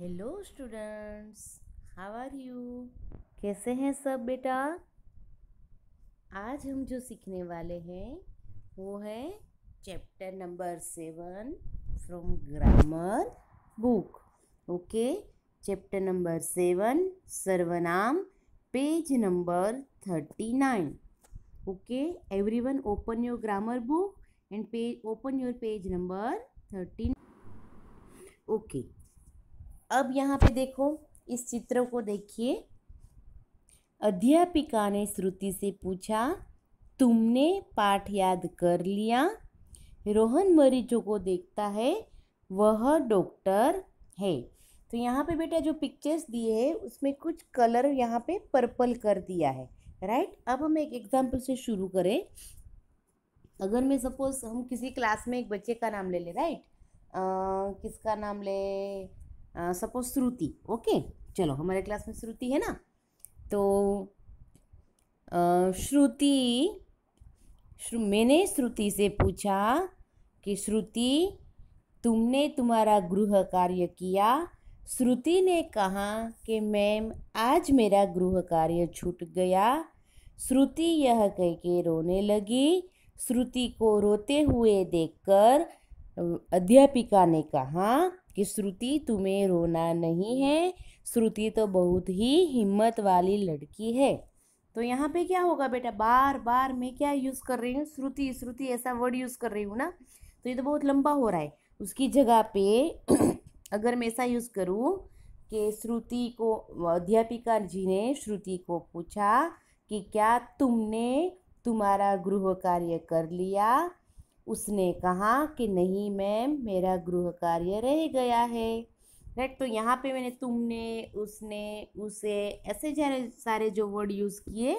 Hello students how are you कैसे हैं सब बेटा आज हम जो सीखने वाले हैं वो है chapter number seven from grammar book okay chapter number seven सर्वनाम page number thirty nine okay everyone open your grammar book and page open your page number nine okay अब यहाँ पे देखो इस चित्र को देखिए अध्यापिका ने श्रुति से पूछा तुमने पाठ याद कर लिया रोहन मरीजों को देखता है वह डॉक्टर है तो यहाँ पे बेटा जो पिक्चर्स दिए हैं उसमें कुछ कलर यहाँ पे पर्पल कर दिया है राइट अब हम एक एग्जाम्पल से शुरू करें अगर मैं सपोज हम किसी क्लास में एक बच्चे का नाम ले लें राइट आ, किसका नाम ले सपोज श्रुति ओके चलो हमारे क्लास में श्रुति है ना तो श्रुति श्रु, मैंने श्रुति से पूछा कि श्रुति तुमने तुम्हारा गृह कार्य किया श्रुति ने कहा कि मैम आज मेरा गृह कार्य छूट गया श्रुति यह कह के रोने लगी श्रुति को रोते हुए देखकर अध्यापिका ने कहा कि श्रुति तुम्हें रोना नहीं है श्रुति तो बहुत ही हिम्मत वाली लड़की है तो यहाँ पे क्या होगा बेटा बार बार मैं क्या यूज़ कर रही हूँ श्रुति श्रुति ऐसा वर्ड यूज़ कर रही हूँ ना तो ये तो बहुत लंबा हो रहा है उसकी जगह पे अगर मैं ऐसा यूज़ करूँ कि श्रुति को अध्यापिका जी ने श्रुति को पूछा कि क्या तुमने तुम्हारा गृह कार्य कर लिया उसने कहा कि नहीं मैम मेरा गृह कार्य रह गया है राइट तो यहाँ पे मैंने तुमने उसने उसे ऐसे सारे जो वर्ड यूज़ किए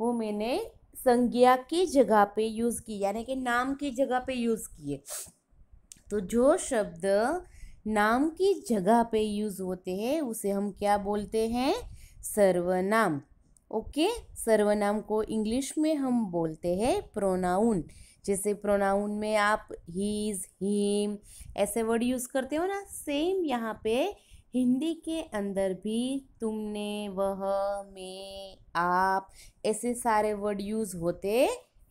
वो मैंने संज्ञा की जगह पे यूज़ की यानी कि नाम की जगह पे यूज़ किए तो जो शब्द नाम की जगह पे यूज़ होते हैं उसे हम क्या बोलते हैं सर्वनाम ओके सर्वनाम को इंग्लिश में हम बोलते हैं प्रोनाउन जैसे प्रोनाउन में आप हीज हीम ऐसे वर्ड यूज़ करते हो ना सेम यहाँ पे हिंदी के अंदर भी तुमने वह मैं आप ऐसे सारे वर्ड यूज़ होते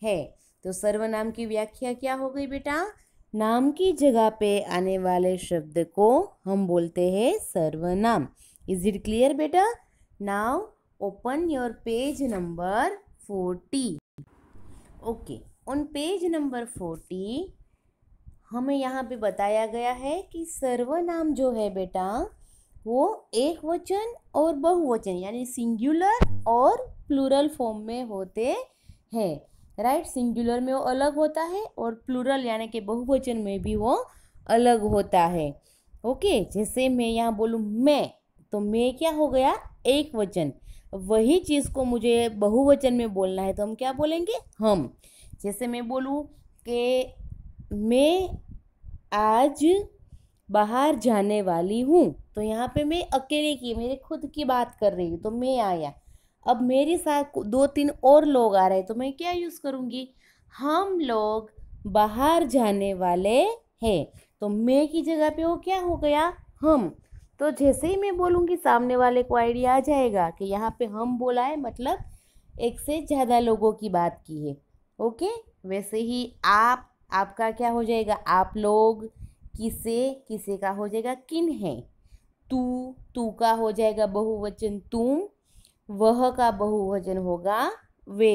हैं तो सर्वनाम की व्याख्या क्या हो गई बेटा नाम की जगह पे आने वाले शब्द को हम बोलते हैं सर्वनाम इज इट क्लियर बेटा now open your page number forty okay on page number forty हमें यहाँ पे बताया गया है कि सर्वनाम जो है बेटा वो एक वचन और बहुवचन यानी सिंगुलर और प्लूरल फॉर्म में होते हैं राइट सिंगुलर में वो अलग होता है और प्लूरल यानी कि बहुवचन में भी वो अलग होता है ओके जैसे मैं यहाँ बोलूँ मैं तो मैं क्या हो गया एक वचन वही चीज़ को मुझे बहुवचन में बोलना है तो हम क्या बोलेंगे हम जैसे मैं बोलूँ कि मैं आज बाहर जाने वाली हूँ तो यहाँ पे मैं अकेले की मेरे खुद की बात कर रही हूँ तो मैं आया अब मेरे साथ दो तीन और लोग आ रहे हैं तो मैं क्या यूज़ करूँगी हम लोग बाहर जाने वाले हैं तो मैं की जगह पे वो क्या हो गया हम तो जैसे ही मैं बोलूँगी सामने वाले को आइडिया आ जाएगा कि यहाँ पे हम बोला है मतलब एक से ज़्यादा लोगों की बात की है ओके वैसे ही आप आपका क्या हो जाएगा आप लोग किसे किसे का हो जाएगा किन है तू तू का हो जाएगा बहुवचन तुम वह का बहुवचन होगा वे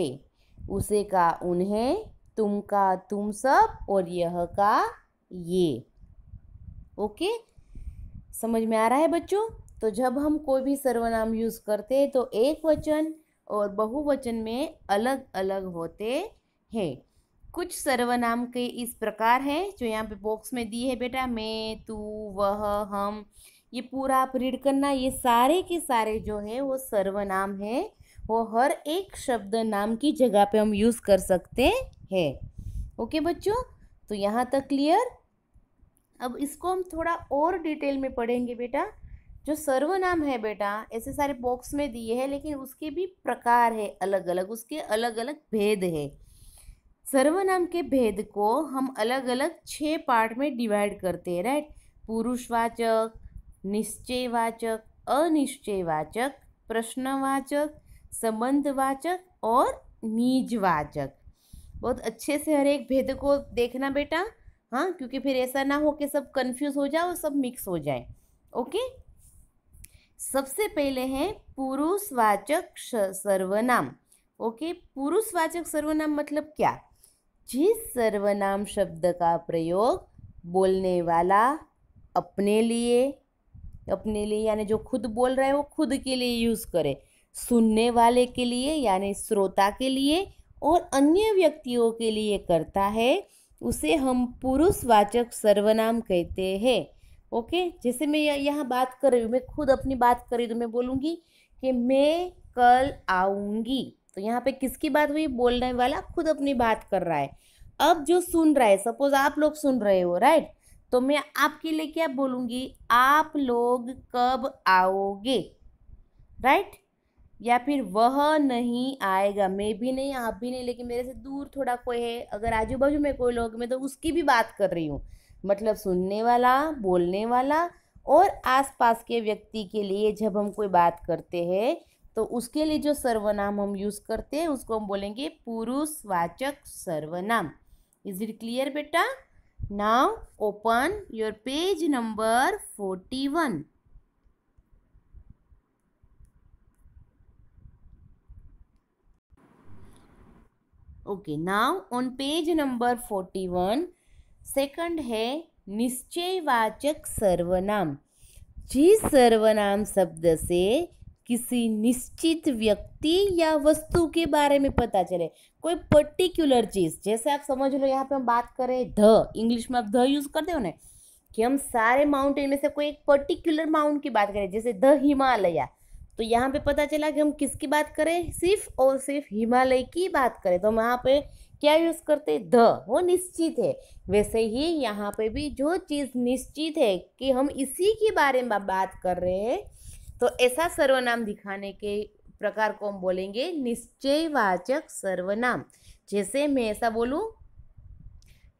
उसे का उन्हें तुम का तुम सब और यह का ये ओके समझ में आ रहा है बच्चों तो जब हम कोई भी सर्वनाम यूज़ करते हैं तो एक वचन और बहुवचन में अलग अलग होते हैं कुछ सर्वनाम के इस प्रकार है जो यहाँ पे बॉक्स में दी है बेटा मैं तू वह हम ये पूरा आप रीड करना ये सारे के सारे जो है वो सर्वनाम है वो हर एक शब्द नाम की जगह पे हम यूज़ कर सकते हैं ओके बच्चों तो यहाँ तक क्लियर अब इसको हम थोड़ा और डिटेल में पढ़ेंगे बेटा जो सर्वनाम है बेटा ऐसे सारे बॉक्स में दिए हैं लेकिन उसके भी प्रकार है अलग अलग उसके अलग अलग भेद है सर्वनाम के भेद को हम अलग अलग छः पार्ट में डिवाइड करते हैं राइट पुरुषवाचक निश्चयवाचक अनिश्चयवाचक प्रश्नवाचक संबंधवाचक और निजवाचक बहुत अच्छे से हर एक भेद को देखना बेटा हाँ क्योंकि फिर ऐसा ना हो कि सब कंफ्यूज हो जाए और सब मिक्स हो जाए ओके सबसे पहले हैं पुरुषवाचक सर्वनाम ओके पुरुषवाचक सर्वनाम मतलब क्या जिस सर्वनाम शब्द का प्रयोग बोलने वाला अपने लिए अपने लिए यानी जो खुद बोल रहा है वो खुद के लिए यूज़ करे सुनने वाले के लिए यानी श्रोता के लिए और अन्य व्यक्तियों के लिए करता है उसे हम पुरुषवाचक सर्वनाम कहते हैं ओके जैसे मैं यहाँ बात कर रही हूँ मैं खुद अपनी बात कर रही हूँ तो मैं बोलूँगी कि मैं कल आऊँगी तो यहाँ पे किसकी बात हुई बोलने वाला खुद अपनी बात कर रहा है अब जो सुन रहा है सपोज आप लोग सुन रहे हो राइट तो मैं आपके लिए क्या बोलूँगी आप लोग कब आओगे राइट या फिर वह नहीं आएगा मैं भी नहीं आप भी नहीं लेकिन मेरे से दूर थोड़ा कोई है अगर आजू बाजू में कोई लोग मैं तो उसकी भी बात कर रही हूँ मतलब सुनने वाला बोलने वाला और आसपास के व्यक्ति के लिए जब हम कोई बात करते हैं तो उसके लिए जो सर्वनाम हम यूज़ करते हैं उसको हम बोलेंगे पुरुषवाचक सर्वनाम इज इट क्लियर बेटा now open your page number forty one okay now on page number forty one second है निश्चयवाचक सर्वनाम जिस सर्वनाम शब्द से किसी निश्चित व्यक्ति या वस्तु के बारे में पता चले कोई पर्टिकुलर चीज़ जैसे आप समझ लो यहाँ पे हम बात करें ध इंग्लिश में आप ध यूज़ करते हो ना कि हम सारे माउंटेन में से कोई एक पर्टिकुलर माउंट की बात करें जैसे द हिमालया तो यहाँ पे पता चला कि हम किसकी बात करें सिर्फ और सिर्फ हिमालय की बात करें तो हम यहाँ पे क्या यूज़ करते द वो निश्चित है वैसे ही यहाँ पे भी जो चीज़ निश्चित है कि हम इसी के बारे में बात कर रहे हैं तो ऐसा सर्वनाम दिखाने के प्रकार को हम बोलेंगे निश्चयवाचक सर्वनाम जैसे मैं ऐसा बोलूँ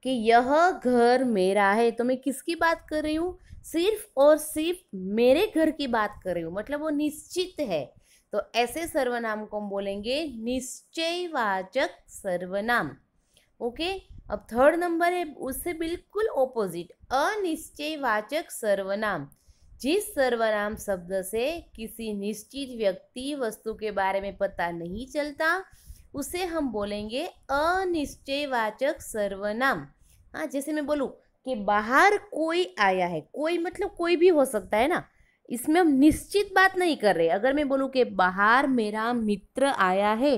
कि यह घर मेरा है तो मैं किसकी बात कर रही हूँ सिर्फ और सिर्फ मेरे घर की बात कर रही हूँ मतलब वो निश्चित है तो ऐसे सर्वनाम को हम बोलेंगे निश्चयवाचक सर्वनाम ओके अब थर्ड नंबर है उससे बिल्कुल ऑपोजिट अनिश्चयवाचक सर्वनाम जिस सर्वनाम शब्द से किसी निश्चित व्यक्ति वस्तु के बारे में पता नहीं चलता उसे हम बोलेंगे अनिश्चयवाचक सर्वनाम हाँ जैसे मैं बोलूँ कि बाहर कोई आया है कोई मतलब कोई भी हो सकता है ना इसमें हम निश्चित बात नहीं कर रहे अगर मैं बोलूँ कि बाहर मेरा मित्र आया है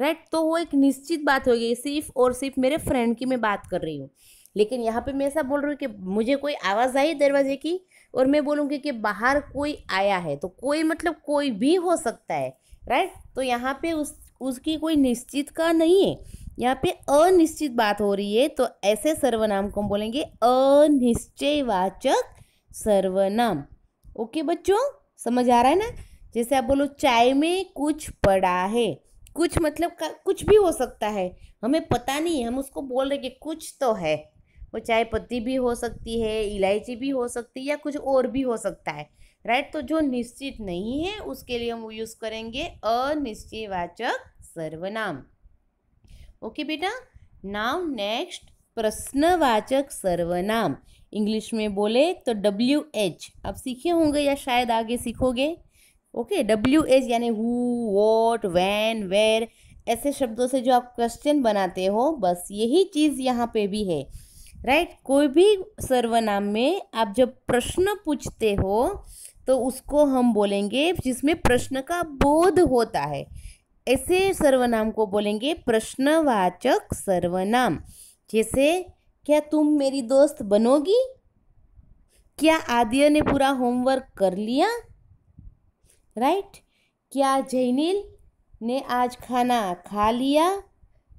राइट तो वो एक निश्चित बात हो गई सिर्फ और सिर्फ मेरे फ्रेंड की मैं बात कर रही हूँ लेकिन यहाँ पे मैं ऐसा बोल रही हूँ कि मुझे कोई आवाज़ आई दरवाजे की और मैं बोलूँगी कि बाहर कोई आया है तो कोई मतलब कोई भी हो सकता है राइट तो यहाँ पे उस उसकी कोई निश्चित का नहीं है यहाँ पे अनिश्चित बात हो रही है तो ऐसे सर्वनाम को हम बोलेंगे अनिश्चयवाचक सर्वनाम ओके बच्चों समझ आ रहा है ना जैसे आप बोलो चाय में कुछ पड़ा है कुछ मतलब का, कुछ भी हो सकता है हमें पता नहीं है हम उसको बोल रहे कि कुछ तो है वो चाय पत्ती भी हो सकती है इलायची भी हो सकती है या कुछ और भी हो सकता है राइट तो जो निश्चित नहीं है उसके लिए हम यूज़ करेंगे अनिश्चयवाचक सर्वनाम ओके बेटा नाउ नेक्स्ट प्रश्नवाचक सर्वनाम इंग्लिश में बोले तो डब्ल्यू एच आप सीखे होंगे या शायद आगे सीखोगे ओके डब्ल्यू एच यानी हु वॉट वैन वेर ऐसे शब्दों से जो आप क्वेश्चन बनाते हो बस यही चीज़ यहाँ पे भी है राइट right? कोई भी सर्वनाम में आप जब प्रश्न पूछते हो तो उसको हम बोलेंगे जिसमें प्रश्न का बोध होता है ऐसे सर्वनाम को बोलेंगे प्रश्नवाचक सर्वनाम जैसे क्या तुम मेरी दोस्त बनोगी क्या आद्य ने पूरा होमवर्क कर लिया राइट right? क्या जैनिल ने आज खाना खा लिया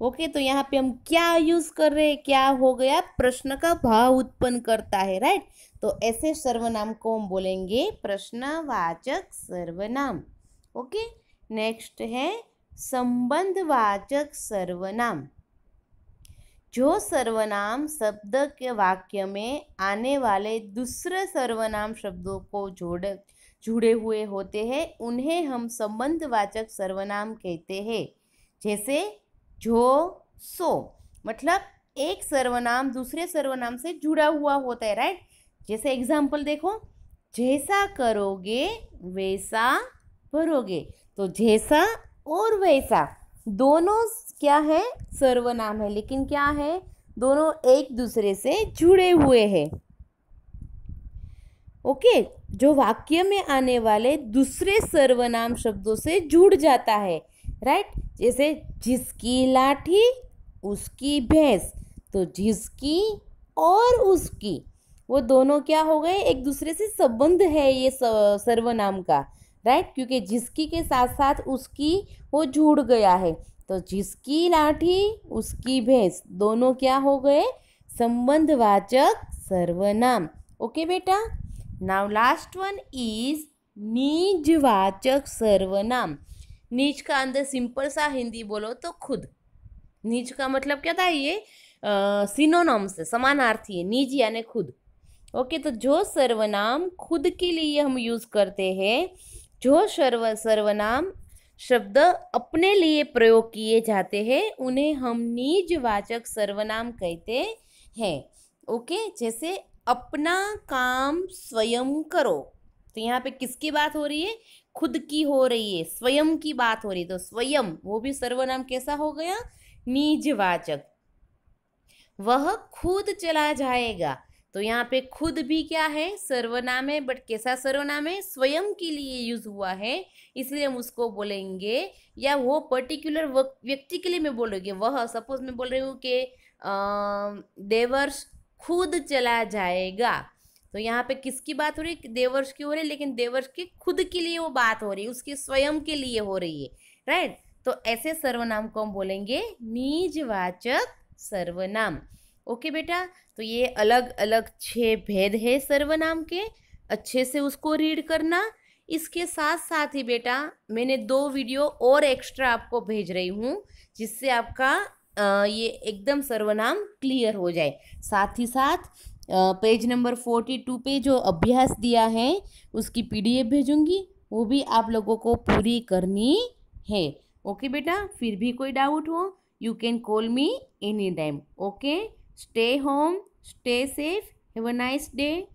ओके okay, तो यहाँ पे हम क्या यूज़ कर रहे हैं क्या हो गया प्रश्न का भाव उत्पन्न करता है राइट right? तो ऐसे सर्वनाम को हम बोलेंगे प्रश्नवाचक सर्वनाम ओके okay? नेक्स्ट है संबंधवाचक सर्वनाम जो सर्वनाम शब्द के वाक्य में आने वाले दूसरे सर्वनाम शब्दों को जोड़ जुड़े हुए होते हैं उन्हें हम संबंधवाचक सर्वनाम कहते हैं जैसे जो सो मतलब एक सर्वनाम दूसरे सर्वनाम से जुड़ा हुआ होता है राइट जैसे एग्जाम्पल देखो जैसा करोगे वैसा भरोगे तो जैसा और वैसा दोनों क्या है सर्वनाम है लेकिन क्या है दोनों एक दूसरे से जुड़े हुए हैं ओके जो वाक्य में आने वाले दूसरे सर्वनाम शब्दों से जुड़ जाता है राइट जैसे जिसकी लाठी उसकी भैंस तो जिसकी और उसकी वो दोनों क्या हो गए एक दूसरे से संबंध है ये सर्वनाम का राइट क्योंकि जिसकी के साथ साथ उसकी वो जुड़ गया है तो जिसकी लाठी उसकी भैंस दोनों क्या हो गए संबंधवाचक सर्वनाम ओके बेटा नाउ लास्ट वन इज निजवाचक सर्वनाम निज का अंदर सिंपल सा हिंदी बोलो तो खुद निज का मतलब क्या था ये सिनोनम्स से समानार्थी है निज यानी खुद ओके तो जो सर्वनाम खुद के लिए हम यूज़ करते हैं जो सर्व सर्वनाम शब्द अपने लिए प्रयोग किए जाते हैं उन्हें हम निजवाचक सर्वनाम कहते हैं ओके जैसे अपना काम स्वयं करो तो यहाँ पे किसकी बात हो रही है खुद की हो रही है स्वयं की बात हो रही है तो स्वयं वो भी सर्वनाम कैसा हो गया निजवाचक वह खुद चला जाएगा तो यहाँ पे खुद भी क्या है सर्वनाम है बट कैसा सर्वनाम है स्वयं के लिए यूज हुआ है इसलिए हम उसको बोलेंगे या वो पर्टिकुलर व्यक्ति के लिए मैं बोलोगे वह सपोज मैं बोल रही हूँ कि देवर्ष खुद चला जाएगा तो यहाँ पे किसकी बात हो रही है देवर्ष की हो रही है लेकिन देवर्ष के खुद के लिए वो बात हो रही है उसके स्वयं के लिए हो रही है राइट तो ऐसे सर्वनाम को हम बोलेंगे निजवाचक सर्वनाम ओके बेटा तो ये अलग अलग छः भेद है सर्वनाम के अच्छे से उसको रीड करना इसके साथ साथ ही बेटा मैंने दो वीडियो और एक्स्ट्रा आपको भेज रही हूँ जिससे आपका ये एकदम सर्वनाम क्लियर हो जाए साथ ही साथ पेज नंबर फोर्टी टू पे जो अभ्यास दिया है उसकी पीडीएफ भेजूंगी वो भी आप लोगों को पूरी करनी है ओके बेटा फिर भी कोई डाउट हो you can call me any time okay Stay home, stay safe, have a nice day.